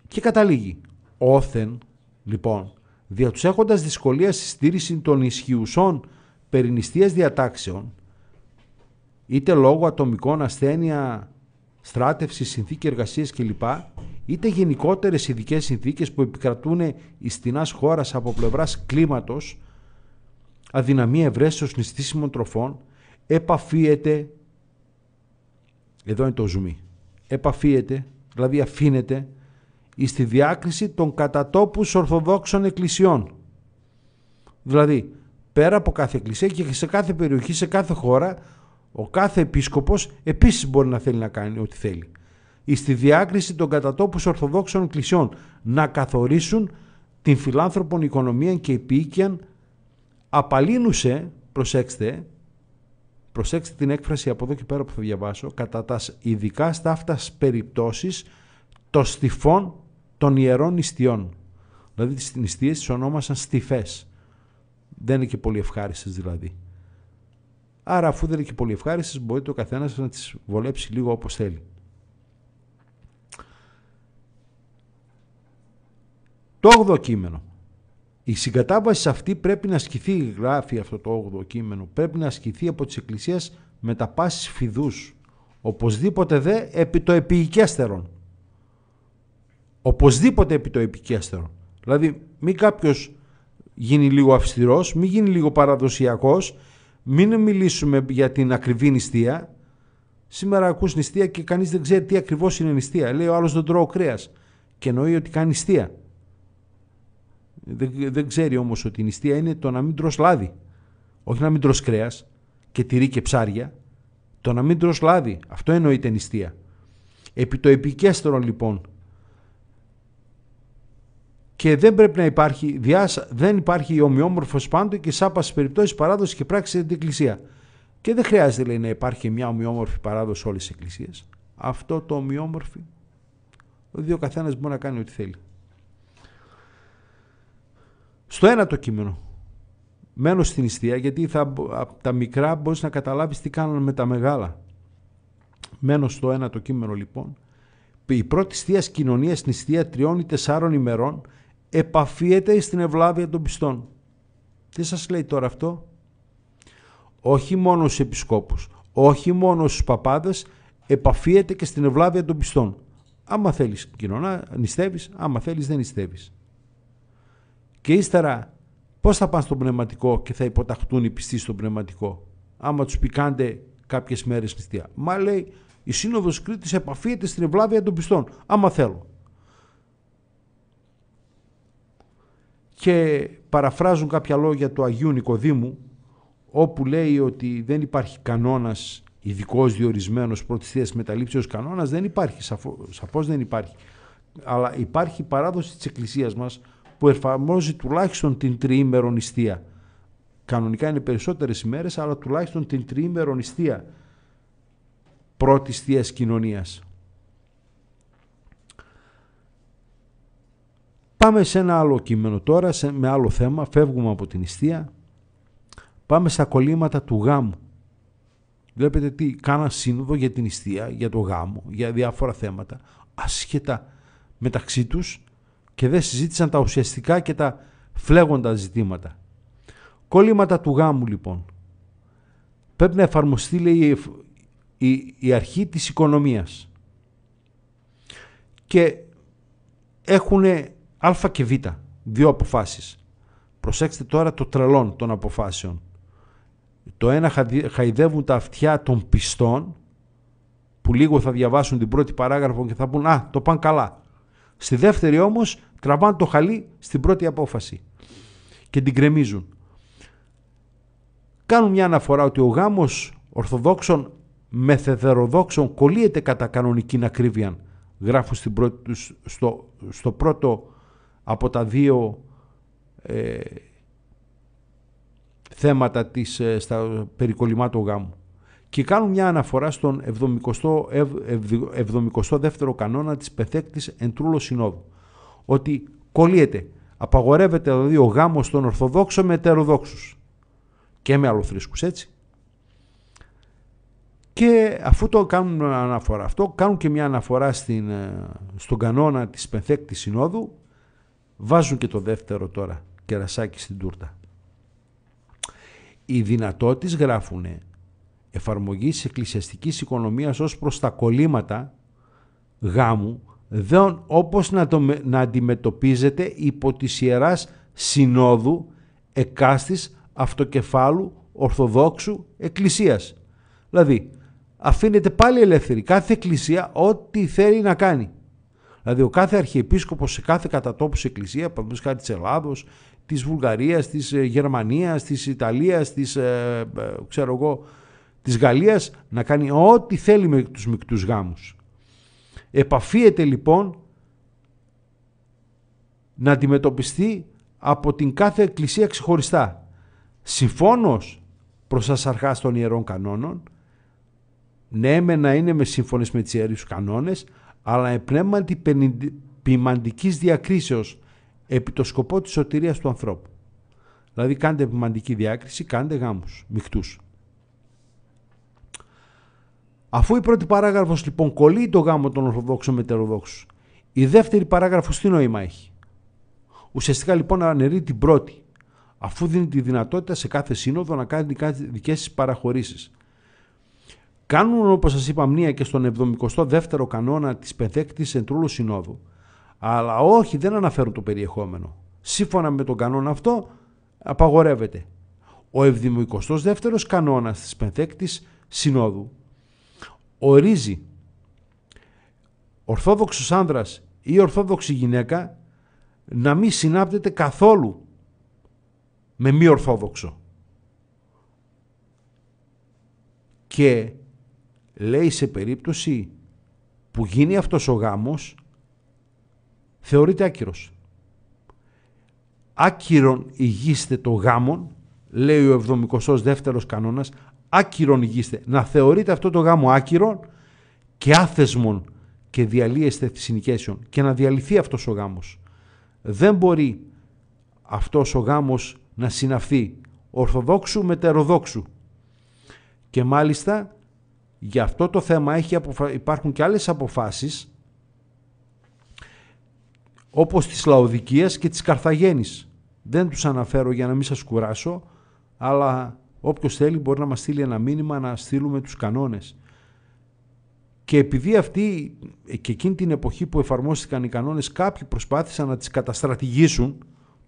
Και καταλήγει. Όθεν, λοιπόν, δια τους έχοντας δυσκολία στη στήριση των ισχυουσών περινιστίας διατάξεων, είτε λόγω ατομικών ασθένεια, στράτευσης, συνθήκη εργασίας κλπ, είτε γενικότερες ειδικές συνθήκες που επικρατούν εις χώρα χώρας από πλευράς κλίματος, αδυναμία ευρέσεως νηστήσιμων τροφών, επαφίεται, εδώ είναι το ζουμί, επαφίεται, δηλαδή αφήνεται, εις τη διάκριση των κατατόπους Ορθοδόξων εκκλησιών. Δηλαδή, πέρα από κάθε εκκλησία και σε κάθε περιοχή, σε κάθε χώρα, ο κάθε επίσκοπος επίσης μπορεί να θέλει να κάνει ό,τι θέλει. Εις τη διάκριση των κατατόπους Ορθοδόξων εκκλησιών να καθορίσουν την φιλάνθρωπον οικονομία και επίοικιαν απαλύνουσε, προσέξτε, προσέξτε την έκφραση από εδώ και πέρα που θα διαβάσω, κατά τα ειδικά στάφτας περιπτώσεις των στιφών των ιερών νηστιών. Δηλαδή τις νηστείες τις ονόμασαν στιφές. Δεν είναι και πολύ ευχάριστες δηλαδή. Άρα αφού δεν είναι και πολύ ευχάριστες, μπορεί το καθένας να τις βολέψει λίγο όπως θέλει. Το 8ο κείμενο. Η συγκατάβαση αυτή πρέπει να ασκηθεί, γράφει αυτό το 8ο κείμενο, πρέπει να ασκηθεί από τις εκκλησίες με τα πάσης φιδούς, οπωσδήποτε δε επί το επικέστερον. Οπωσδήποτε επί το επικέστερον. Δηλαδή μην κάποιος γίνει λίγο αυστηρός, μην γίνει λίγο παραδοσιακός. μην μιλήσουμε για την ακριβή νηστεία. Σήμερα ακούς νηστεία και κανείς δεν ξέρει τι ακριβώς είναι νηστεία. Λέει ο άλλος δεν τρώω κρέας. και εννοεί ότι κάνει νηστεία. Δεν, δεν ξέρει όμως ότι η νηστεία είναι το να μην τρως λάδι. Όχι να μην τρως κρέας και τυρί και ψάρια. Το να μην τρως λάδι. Αυτό εννοείται νηστεία. Επί το επικέστρο λοιπόν. Και δεν πρέπει να υπάρχει, διάσα, δεν υπάρχει ομοιόμορφος πάντο και σε άπασε περιπτώσει παράδοση και πράξη στην Εκκλησία. Και δεν χρειάζεται λέει, να υπάρχει μια ομοιόμορφη παράδοση όλες τι εκκλησίε. Αυτό το ομοιόμορφη, ο δύο καθένας μπορεί να κάνει ό,τι θέλει στο ένα το κείμενο. Μένω στην ιστία γιατί θα, από τα μικρά μπορείς να καταλάβεις τι κάνουν με τα μεγάλα. Μένω στο ένα το κείμενο λοιπόν. Η πρώτη στία κοινωνία στην ιστία τριών ή τεσσάρων ημερών επαφίεται στην ευλάβεια των πιστών. Τι σας λέει τώρα αυτό. Όχι μόνο στους επισκόπους, όχι μόνο στους παπάδες, επαφίεται και στην ευλάβεια των πιστών. Άμα θέλεις κοινωνά, νηστεύεις, άμα θέλεις δεν νηστεύεις. Και ύστερα πώς θα πάνε στον πνευματικό και θα υποταχτούν οι πιστοί στον πνευματικό άμα τους πικάντε κάποιες κάποιες μέρες νηστεία. Μα λέει η Σύνοδος Κρήτης επαφείται στην ευλάβεια των πιστών άμα θέλω. Και παραφράζουν κάποια λόγια του Αγίου Νικοδήμου όπου λέει ότι δεν υπάρχει κανόνας ειδικός διορισμένος πρώτης θεία μεταλήψεω κανόνας δεν υπάρχει. Σαφώς δεν υπάρχει. Αλλά υπάρχει παράδοση της Εκκλησίας μας που εφαρμόζει τουλάχιστον την τριήμερον νηστεία. Κανονικά είναι περισσότερες ημέρες, αλλά τουλάχιστον την τριήμερον νηστεία πρώτης θείας κοινωνίας. Πάμε σε ένα άλλο κείμενο τώρα, σε, με άλλο θέμα, φεύγουμε από την νηστεία. Πάμε στα κολλήματα του γάμου. Βλέπετε τι, κάνα σύνοδο για την νηστεία, για το γάμο, για διάφορα θέματα, ασχετά μεταξύ τους και δεν συζήτησαν τα ουσιαστικά και τα φλέγοντα ζητήματα. Κόλληματα του γάμου λοιπόν. Πρέπει να εφαρμοστεί λέει, η, η αρχή της οικονομίας. Και έχουν α και β, δύο αποφάσεις. Προσέξτε τώρα το τρελόν των αποφάσεων. Το ένα χαϊδεύουν τα αυτιά των πιστών που λίγο θα διαβάσουν την πρώτη παράγραφο και θα πούν «Α, το πάνε καλά». Στη δεύτερη όμως τραβάνε το χαλί στην πρώτη απόφαση και την κρεμίζουν. Κάνουν μια αναφορά ότι ο γάμος Ορθοδόξων μεθεδεροδόξων κολλείεται κατά κανονική ακρίβεια. Γράφουν στην πρώτη, στο, στο πρώτο από τα δύο ε, θέματα της, ε, στα περικολλημάτων γάμου και κάνουν μια αναφορά στον 72ο κανόνα της πεθέκτης εντρούλο συνόδου, ότι κολλείεται, απαγορεύεται δηλαδή ο γάμος των Ορθοδόξων με ετεροδόξους και με αλλοθρίσκους έτσι. Και αφού το κάνουν αναφορά αυτό, κάνουν και μια αναφορά στην, ε, στον κανόνα της Πεθέκτης συνόδου, βάζουν και το δεύτερο τώρα, κερασάκι στην τούρτα. Οι δυνατότητες γράφουνε εφαρμογής της εκκλησιαστικής οικονομίας ως προς τα κολλήματα γάμου δεν όπως να, το, να αντιμετωπίζεται υπό της Ιεράς Συνόδου εκάστης αυτοκεφάλου Ορθοδόξου Εκκλησίας. Δηλαδή αφήνεται πάλι ελεύθερη κάθε εκκλησία ό,τι θέλει να κάνει. Δηλαδή ο κάθε αρχιεπίσκοπος σε κάθε κατατόπους εκκλησία, παραδείγματος χάρη της Ελλάδος, της Βουλγαρίας, της ε, Γερμανίας, της Ιταλίας, της, ε, ε, ξέρω εγώ, της Γαλλίας να κάνει ό,τι θέλει με τους μικτούς γάμους. Επαφίεται λοιπόν να αντιμετωπιστεί από την κάθε εκκλησία ξεχωριστά. Συμφώνως προς τα των ιερών κανόνων, ναι με να είναι με σύμφωνες με τις ιερείς κανόνες, αλλά επνεύματι ποιμαντικής διακρίσεως επί το σκοπό της σωτηρίας του ανθρώπου. Δηλαδή κάντε ποιμαντική διάκριση, κάντε γάμους, μικτούς. Αφού η πρώτη παράγραφος λοιπόν κολλεί το γάμο των Ορθοδόξων Μετεροδόξων, η δεύτερη παράγραφος τι νόημα έχει. Ουσιαστικά λοιπόν αναιρεί την πρώτη, αφού δίνει τη δυνατότητα σε κάθε σύνοδο να κάνει δικές της παραχωρήσεις. Κάνουν όπως σας είπα μία και στον 72ο κανόνα της πεδέκτης εντρούλου συνόδου, αλλά όχι δεν αναφέρουν το περιεχόμενο. Σύμφωνα με τον κανόνα αυτό απαγορεύεται. Ο 72ος κανόνας της πενθέκτης συνόδου ορίζει ορθόδοξος άνδρας ή ορθόδοξη γυναίκα να μην συνάπτεται καθόλου με μη ορθόδοξο. Και λέει σε περίπτωση που γίνει αυτός ο γάμος θεωρείται άκυρος. Άκυρον υγείστε το γάμον, λέει ο 72ος κανόνας, άκυρον γίστε. Να θεωρείτε αυτό το γάμο άκυρον και άθεσμον και διαλύεστε συνοικέσεων και να διαλυθεί αυτός ο γάμος. Δεν μπορεί αυτός ο γάμος να συναυθεί Ορθοδόξου Τεροδόξου. Και μάλιστα για αυτό το θέμα έχει υπάρχουν και άλλες αποφάσεις όπως της Λαοδικίας και της Καρθαγένης. Δεν τους αναφέρω για να μην σας κουράσω, αλλά Όποιος θέλει μπορεί να μας στείλει ένα μήνυμα να στείλουμε τους κανόνες. Και επειδή αυτή και εκείνη την εποχή που εφαρμόστηκαν οι κανόνες, κάποιοι προσπάθησαν να τις καταστρατηγήσουν,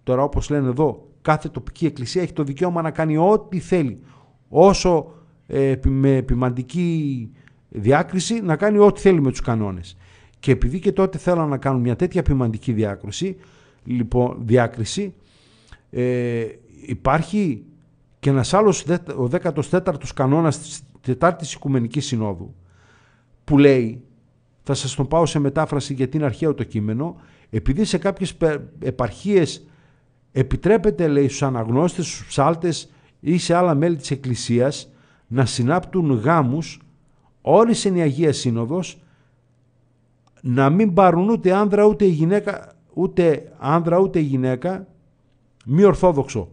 τώρα όπως λένε εδώ, κάθε τοπική εκκλησία έχει το δικαίωμα να κάνει ό,τι θέλει, όσο ε, με επιμαντική διάκριση να κάνει ό,τι θέλει με τους κανόνες. Και επειδή και τότε θέλαν να κάνουν μια τέτοια επιμαντική διάκριση, λοιπόν, ε, υπάρχει και ένας άλλος, ο 14 ο κανόνας της Τετάρτης Οικουμενικής Συνόδου, που λέει, θα σας τον πάω σε μετάφραση γιατί είναι αρχαίο το κείμενο, επειδή σε κάποιες επαρχίες επιτρέπεται, λέει, στους αναγνώστες, στους ψάλτες ή σε άλλα μέλη της Εκκλησίας να συνάπτουν γάμους, όρισε η Αγία Σύνοδος να μην πάρουν ούτε άνδρα ούτε γυναίκα, ούτε άνδρα ούτε γυναίκα, μη ορθόδοξο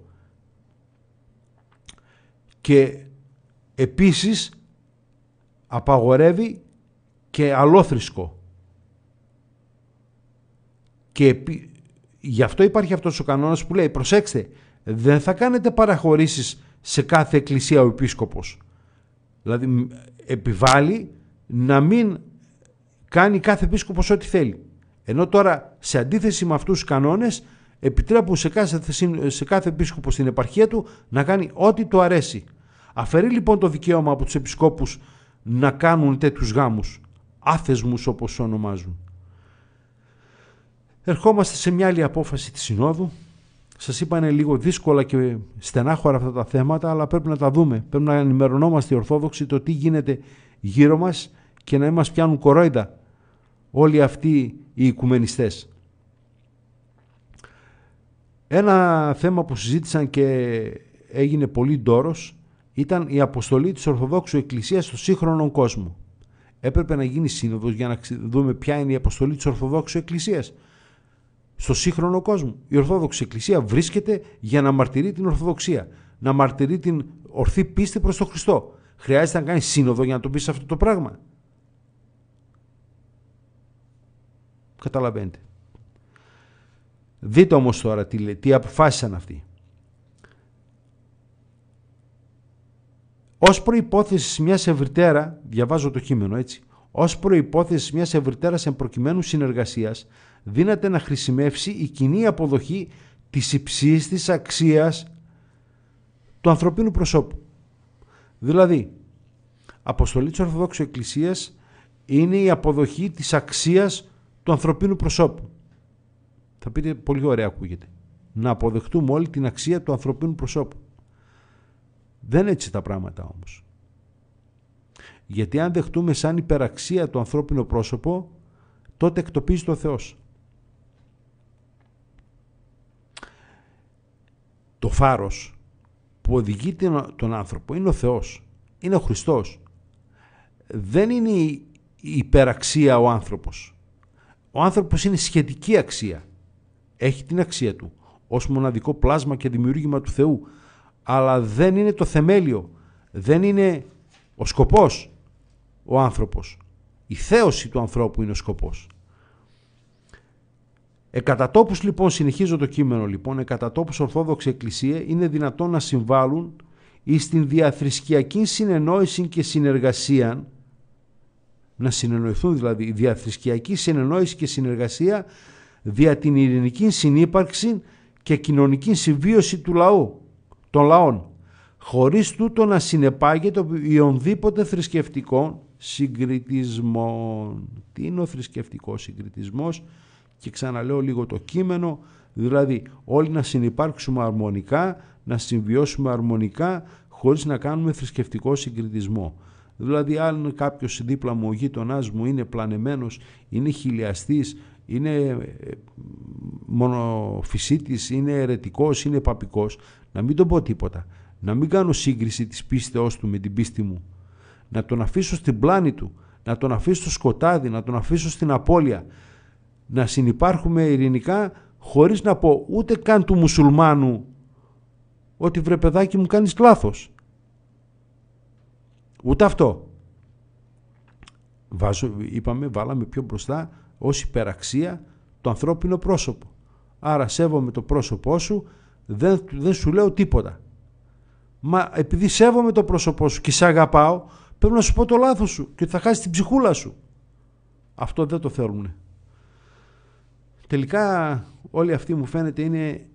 και επίσης απαγορεύει και αλόθρισκο. Και γι' αυτό υπάρχει αυτός ο κανόνας που λέει προσέξτε δεν θα κάνετε παραχωρήσεις σε κάθε εκκλησία ο επίσκοπος. Δηλαδή επιβάλλει να μην κάνει κάθε επίσκοπος ό,τι θέλει. Ενώ τώρα σε αντίθεση με αυτούς τους κανόνες επιτρέπουν σε κάθε, σε κάθε επίσκοπο στην επαρχία του να κάνει ό,τι του αρέσει. Αφαιρεί λοιπόν το δικαίωμα από τους επισκόπους να κάνουν τέτοιους γάμους, άθεσμους όπως ονομάζουν. Ερχόμαστε σε μια άλλη απόφαση της Συνόδου. Σας είπα είναι λίγο δύσκολα και στενάχωρα αυτά τα θέματα, αλλά πρέπει να τα δούμε. Πρέπει να ενημερωνόμαστε οι Ορθόδοξοι το τι γίνεται γύρω μας και να μην μας πιάνουν κορόιδα όλοι αυτοί οι οικουμενιστές. Ένα θέμα που συζήτησαν και έγινε πολύ ντόρος ήταν η αποστολή της Ορθοδόξου Εκκλησίας στο σύγχρονο κόσμο. Έπρεπε να γίνει σύνοδος για να δούμε ποια είναι η αποστολή της Ορθοδόξου Εκκλησίας στο σύγχρονο κόσμο. Η Ορθόδοξη Εκκλησία βρίσκεται για να μαρτυρεί την Ορθοδοξία, να μαρτυρεί την ορθή πίστη προς τον Χριστό. Χρειάζεται να κάνει σύνοδο για να το πεις αυτό το πράγμα. Καταλαβαίνετε. Δείτε όμως τώρα τι, τι αποφάσισαν αυτοί. Ως προϋπόθεσης μιας ευρυτέρα, διαβάζω το κείμενο έτσι, ως προϋπόθεσης μιας ευρυτέρας προκειμένου συνεργασίας δύναται να χρησιμεύσει η κοινή αποδοχή της υψίστης αξίας του ανθρωπίνου προσώπου. Δηλαδή, αποστολή της Ορθοδόξου Εκκλησίας είναι η αποδοχή της αξίας του ανθρωπίνου προσώπου. Θα πείτε πολύ ωραία ακούγεται. Να αποδεχτούμε όλη την αξία του ανθρωπίνου προσώπου. Δεν έτσι τα πράγματα όμως. Γιατί αν δεχτούμε σαν υπεραξία το ανθρώπινο πρόσωπο, τότε εκτοπίζει το Θεός. Το φάρος που οδηγεί τον άνθρωπο είναι ο Θεός, είναι ο Χριστός. Δεν είναι η υπεραξία ο άνθρωπος. Ο άνθρωπος είναι σχετική αξία έχει την αξία του ως μοναδικό πλάσμα και δημιούργημα του Θεού αλλά δεν είναι το θεμέλιο δεν είναι ο σκοπός ο άνθρωπος η θέωση του ανθρώπου είναι ο σκοπός Εκατατόπους λοιπόν, συνεχίζω το κείμενο λοιπόν, εκατατόπους Ορθόδοξη Εκκλησία είναι δυνατόν να συμβάλλουν ή στην διαθρησκιακή συνεννόηση και συνεργασία, να συνεννοηθούν δηλαδή, η διαθρησκιακή συνεννόηση και συνεργασία δια την ειρηνική συνύπαρξη και κοινωνική συμβίωση του λαού, των λαών, χωρίς τούτο να συνεπάγεται οποιονδήποτε θρησκευτικό συγκριτισμό. Τι είναι ο θρησκευτικός συγκριτισμός και ξαναλέω λίγο το κείμενο, δηλαδή όλοι να συνεπάρξουμε αρμονικά, να συμβιώσουμε αρμονικά χωρίς να κάνουμε θρησκευτικό συγκριτισμό. Δηλαδή αν κάποιος δίπλα μου ο γείτονάς μου είναι πλανεμένος, είναι χιλιαστής, είναι ε, μονοφυσίτης, είναι αιρετικός, είναι παπικός, να μην τον πω τίποτα. Να μην κάνω σύγκριση της πίστεώς του με την πίστη μου. Να τον αφήσω στην πλάνη του, να τον αφήσω στο σκοτάδι, να τον αφήσω στην απώλεια. Να συνεπάρχουμε ειρηνικά χωρίς να πω ούτε καν του μουσουλμάνου ότι βρε παιδάκι μου κάνεις λάθος. Ούτε αυτό. Βάζω, είπαμε, βάλαμε πιο μπροστά ως υπεραξία το ανθρώπινο πρόσωπο. Άρα σέβομαι το πρόσωπό σου, δεν, δεν σου λέω τίποτα. Μα επειδή σέβομαι το πρόσωπό σου και σε αγαπάω, πρέπει να σου πω το λάθος σου και θα χάσει την ψυχούλα σου. Αυτό δεν το θέλουν. Τελικά όλοι αυτοί μου φαίνεται είναι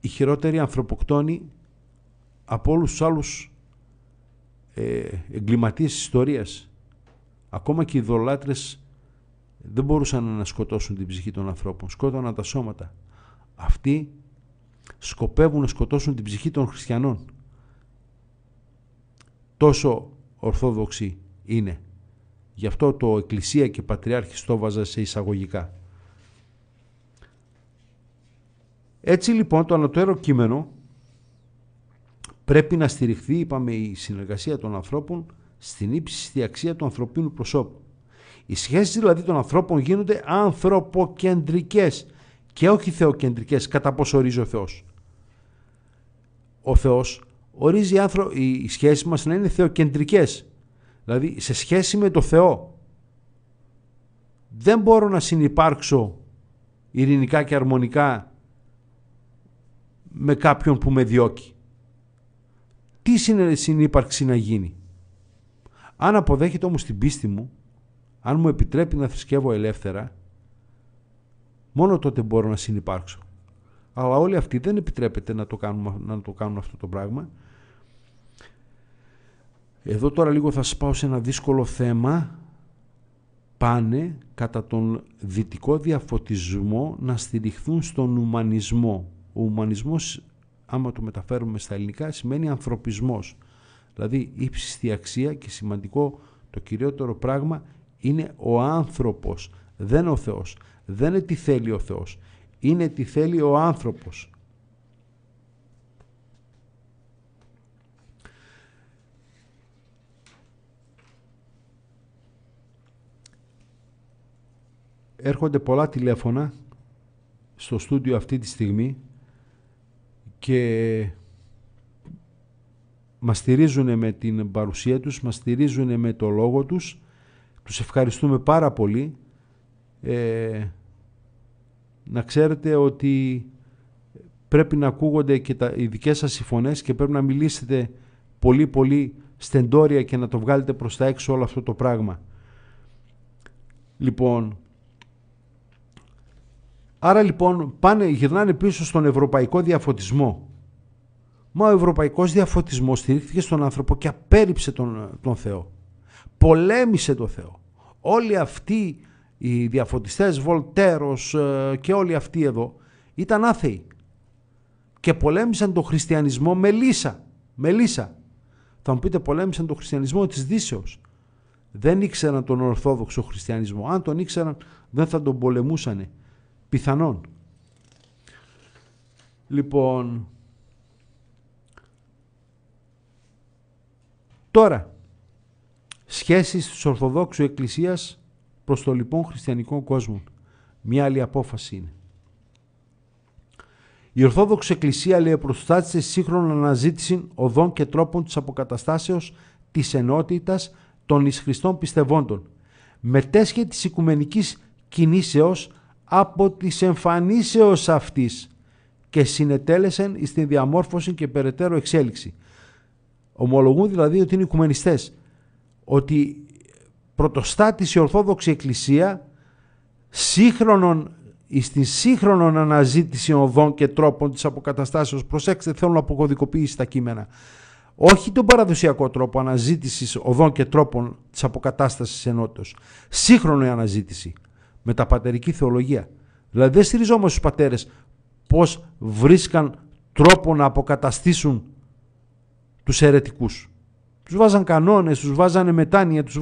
η χειρότερη ανθρωποκτόνοι από όλους τους άλλους ε, εγκληματίες ιστορίας. Ακόμα και οι δολάτρες δεν μπορούσαν να σκοτώσουν την ψυχή των ανθρώπων, σκότωναν τα σώματα. Αυτοί σκοπεύουν να σκοτώσουν την ψυχή των χριστιανών. Τόσο ορθόδοξοι είναι. Γι' αυτό το Εκκλησία και πατριάρχη το βάζα σε εισαγωγικά. Έτσι λοιπόν το ανωτέρω κείμενο πρέπει να στηριχθεί, είπαμε, η συνεργασία των ανθρώπων στην ύψιστη αξία του ανθρωπίνου προσώπου. Οι σχέσεις δηλαδή των ανθρώπων γίνονται ανθρωποκεντρικές και όχι θεοκεντρικές κατά πώς ορίζει ο Θεός. Ο Θεός ορίζει άνθρω... οι σχέσεις μας να είναι θεοκεντρικές, δηλαδή σε σχέση με το Θεό. Δεν μπορώ να συνυπάρξω ειρηνικά και αρμονικά με κάποιον που με διώκει. Τι συνύπαρξη να γίνει. Αν αποδέχεται όμως την πίστη μου αν μου επιτρέπει να θρησκεύω ελεύθερα, μόνο τότε μπορώ να συνεπάρξω. Αλλά όλοι αυτοί δεν επιτρέπεται να το, κάνουν, να το κάνουν αυτό το πράγμα. Εδώ τώρα λίγο θα σας πάω σε ένα δύσκολο θέμα. Πάνε κατά τον δυτικό διαφωτισμό να στηριχθούν στον ουμανισμό. Ο ουμανισμός, άμα το μεταφέρουμε στα ελληνικά, σημαίνει ανθρωπισμός. Δηλαδή ύψιστη αξία και σημαντικό το κυριότερο πράγμα είναι ο άνθρωπος, δεν ο Θεός. Δεν είναι τι θέλει ο Θεός. Είναι τι θέλει ο άνθρωπος. Έρχονται πολλά τηλέφωνα στο στούντιο αυτή τη στιγμή και μας στηρίζουν με την παρουσία τους, μας στηρίζουν με το λόγο τους τους ευχαριστούμε πάρα πολύ. Ε, να ξέρετε ότι πρέπει να ακούγονται και τα, οι δικές σας συμφωνές και πρέπει να μιλήσετε πολύ πολύ στεντόρια και να το βγάλετε προς τα έξω όλο αυτό το πράγμα. Λοιπόν, άρα λοιπόν πάνε, γυρνάνε πίσω στον ευρωπαϊκό διαφωτισμό. Μα ο ευρωπαϊκός διαφωτισμός στηρίχθηκε στον άνθρωπο και απέρριψε τον, τον Θεό πολέμησε το Θεό. Όλοι αυτοί οι διαφωτιστές Βολτέρος ε, και όλοι αυτοί εδώ ήταν άθεοι και πολέμησαν τον χριστιανισμό με λύσα. Με λύσα. Θα μου πείτε πολέμησαν τον χριστιανισμό της Δύσεως. Δεν ήξεραν τον ορθόδοξο χριστιανισμό. Αν τον ήξεραν δεν θα τον πολεμούσαν. Πιθανόν. Λοιπόν, τώρα σχέσεις της Ορθοδόξου Εκκλησίας προς το λοιπόν χριστιανικό κόσμο. Μια άλλη απόφαση είναι. Η Ορθόδοξη Εκκλησία λέει προστάτησε σύγχρονα αναζήτηση οδών και τρόπων της αποκαταστάσεως της ενότητας των εις Χριστών πιστευόντων. Μετέσχε της οικουμενικής κινήσεως από της εμφανίσεως αυτής και συνετέλεσεν στην διαμόρφωση και περαιτέρω εξέλιξη. Ομολογούν δηλαδή ότι είναι οικουμενιστές ότι πρωτοστάτησε η Ορθόδοξη Εκκλησία στην σύγχρονον αναζήτηση οδών και τρόπων της αποκαταστάσεως, προσέξτε θέλω να αποκωδικοποιήσει τα κείμενα, όχι τον παραδοσιακό τρόπο αναζήτησης οδών και τρόπων της αποκατάστασης ενότητος, σύγχρονη αναζήτηση με τα πατερική θεολογία. Δηλαδή δεν στηριζόμαστε στους πατέρες πώς βρίσκαν τρόπο να αποκαταστήσουν τους αιρετικούς. Τους βάζαν κανόνες, τους βάζανε μετάνοια, τους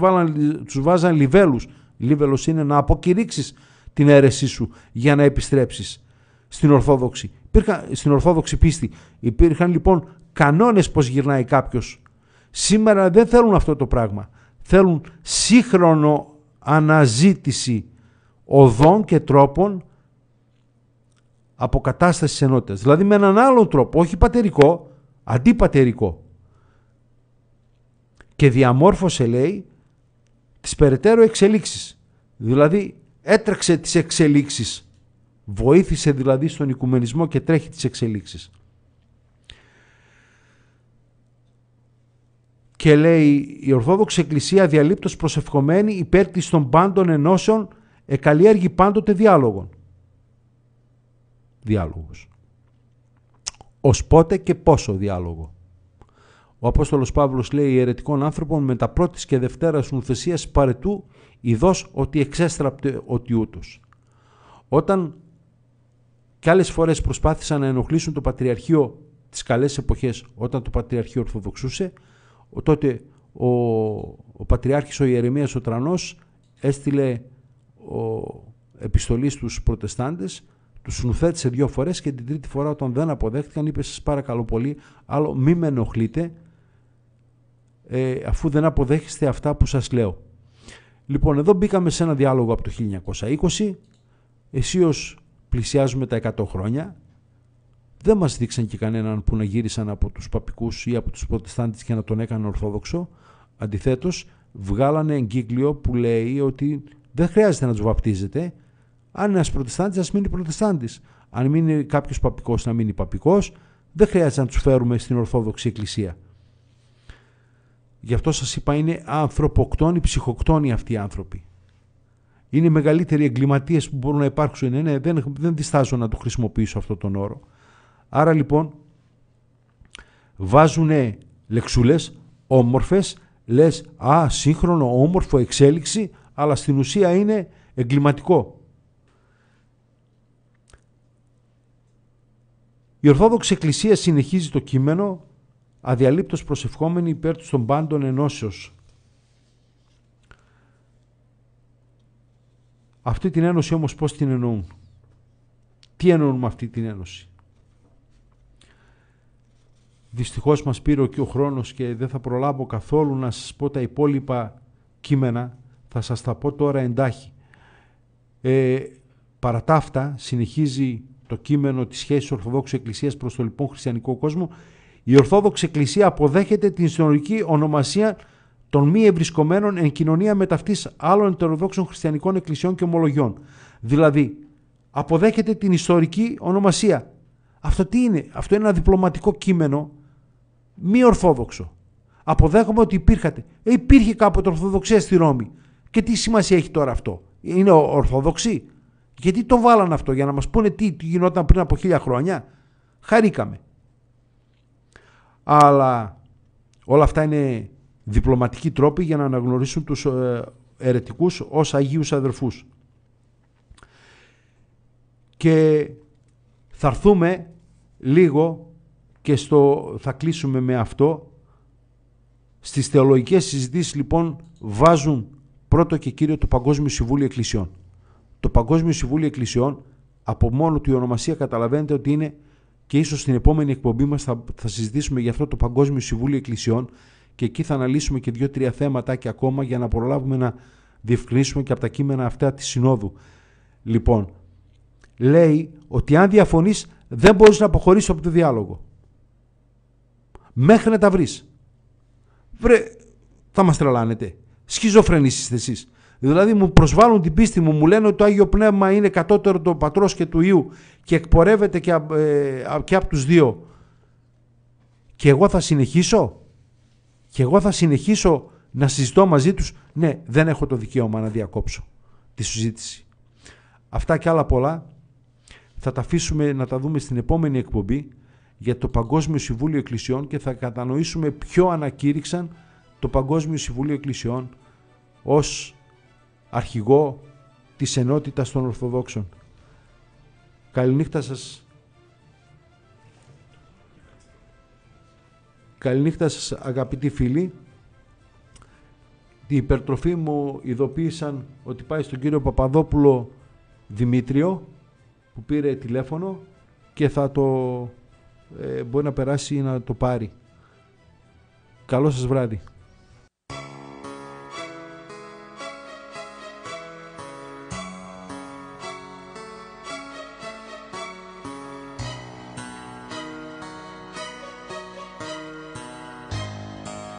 τους βάζαν λιβέλους. Λιβέλος είναι να αποκηρύξεις την αίρεσή σου για να επιστρέψεις στην Ορθόδοξη. Υπήρχαν, στην Ορθόδοξη πίστη. Υπήρχαν λοιπόν κανόνες πως γυρνάει κάποιος. Σήμερα δεν θέλουν αυτό το πράγμα. Θέλουν σύγχρονο αναζήτηση οδών και τρόπων αποκατάστασης ενότητας. Δηλαδή με έναν άλλον τρόπο, όχι πατερικό, αντιπατερικό και διαμόρφωσε λέει τις περαιτέρω εξελίξεις. Δηλαδή έτρεξε τις εξελίξεις. Βοήθησε δηλαδή στον οικουμενισμό και τρέχει τις εξελίξεις. Και λέει η Ορθόδοξη Εκκλησία διαλείπτως προσευχομένη υπέρ της των πάντων ενώσεων εκαλλιέργει πάντοτε διάλογον. Διάλογος. Ως πότε και πόσο διάλογο. Ο Απόστολος Παύλος λέει «Ιερετικών άνθρωπων με τα πρώτης και δευτέρας νουθεσίας παρετού, ειδός ότι εξέστραπτε ότι Όταν κι άλλες φορές προσπάθησαν να ενοχλήσουν το Πατριαρχείο τις καλές εποχές όταν το Πατριαρχείο ορθοδοξούσε, τότε ο, ο Πατριάρχης ο Ιερεμίας ο Τρανός έστειλε ο, επιστολή στους προτεστάντες, τους νουθέτησε δύο φορές και την τρίτη φορά όταν δεν αποδέχτηκαν είπε σας παρακαλώ πολύ, άλλο μη με ενοχλείτε, ε, αφού δεν αποδέχεστε αυτά που σας λέω. Λοιπόν, εδώ μπήκαμε σε ένα διάλογο από το 1920. εσείως πλησιάζουμε τα 100 χρόνια. Δεν μας δείξαν και κανέναν που να γύρισαν από τους παπικούς ή από τους προτεστάντες και να τον έκαναν ορθόδοξο. Αντιθέτως, βγάλανε εγκύκλιο που λέει ότι δεν χρειάζεται να τους βαπτίζετε. Αν είναι ένας προτεστάντης, ας μείνει προτεστάντης. Αν μείνει κάποιος παπικός, να μείνει παπικός. Δεν χρειάζεται να τους φέρουμε στην Ορθόδοξη Εκκλησία. Γι' αυτό σας είπα είναι ανθρωποκτόνοι, ψυχοκτόνοι αυτοί οι άνθρωποι. Είναι οι μεγαλύτεροι εγκληματίες που μπορούν να υπάρξουν. Ναι, ναι δεν, δεν διστάζω να το χρησιμοποιήσω αυτό τον όρο. Άρα λοιπόν βάζουν λεξούλες όμορφες, λες α, σύγχρονο, όμορφο, εξέλιξη, αλλά στην ουσία είναι εγκληματικό. Η Ορθόδοξη Εκκλησία συνεχίζει το κείμενο αδιαλείπτως προσευχόμενοι υπέρ τους των πάντων ενώσεως. Αυτή την ένωση όμως πώς την εννοούν. Τι εννοούν με αυτή την ένωση. Δυστυχώς μας πήρε και ο χρόνος και δεν θα προλάβω καθόλου να σας πω τα υπόλοιπα κείμενα. Θα σας τα πω τώρα εντάχει. Ε, παρά συνεχίζει το κείμενο της σχέσης Ορθοδόξου Εκκλησίας προς το λοιπόν χριστιανικό κόσμο η Ορθόδοξη Εκκλησία αποδέχεται την ιστορική ονομασία των μη ευρισκομένων εν κοινωνία με ταυτής άλλων ετεροδόξων χριστιανικών εκκλησιών και ομολογιών. Δηλαδή, αποδέχεται την ιστορική ονομασία. Αυτό τι είναι, αυτό είναι ένα διπλωματικό κείμενο μη ορθόδοξο. Αποδέχομαι ότι υπήρχατε. Ε, υπήρχε κάποτε Ορθοδοξία στη Ρώμη. Και τι σημασία έχει τώρα αυτό. Είναι Ορθόδοξη. Γιατί το βάλαν αυτό, για να μας πούνε τι γινόταν πριν από χίλια χρόνια. Χαρήκαμε αλλά όλα αυτά είναι διπλωματικοί τρόποι για να αναγνωρίσουν τους ερετικούς ως Αγίους αδερφούς. Και θα έρθουμε λίγο και στο, θα κλείσουμε με αυτό. Στις θεολογικές συζητήσεις λοιπόν βάζουν πρώτο και κύριο το Παγκόσμιο Συμβούλιο Εκκλησιών. Το Παγκόσμιο Συμβούλιο Εκκλησιών από μόνο του η ονομασία καταλαβαίνετε ότι είναι και ίσως στην επόμενη εκπομπή μας θα, θα συζητήσουμε για αυτό το Παγκόσμιο Συμβούλιο Εκκλησιών και εκεί θα αναλύσουμε και δύο-τρία θέματα και ακόμα για να προλάβουμε να διευκρινίσουμε και από τα κείμενα αυτά της Συνόδου. Λοιπόν, λέει ότι αν διαφωνείς δεν μπορείς να αποχωρήσεις από το διάλογο. Μέχρι να τα βρεις. Βρε, θα μας τρελάνετε. Σχιζοφρενείς είστε εσείς. Δηλαδή μου προσβάλλουν την πίστη μου, μου λένε ότι το Άγιο Πνεύμα είναι κατώτερο το Πατρός και του Ιού και εκπορεύεται και, από ε, τους δύο. Και εγώ θα συνεχίσω, και εγώ θα συνεχίσω να συζητώ μαζί τους. Ναι, δεν έχω το δικαίωμα να διακόψω τη συζήτηση. Αυτά και άλλα πολλά θα τα αφήσουμε να τα δούμε στην επόμενη εκπομπή για το Παγκόσμιο Συμβούλιο Εκκλησιών και θα κατανοήσουμε ποιο ανακήρυξαν το Παγκόσμιο Συμβούλιο Εκκλησιών ως αρχηγό της ενότητας των Ορθοδόξων. Καληνύχτα σας. Καληνύχτα σας αγαπητοί φίλοι. Την υπερτροφή μου ειδοποίησαν ότι πάει στον κύριο Παπαδόπουλο Δημήτριο που πήρε τηλέφωνο και θα το ε, μπορεί να περάσει να το πάρει. Καλό σας βράδυ.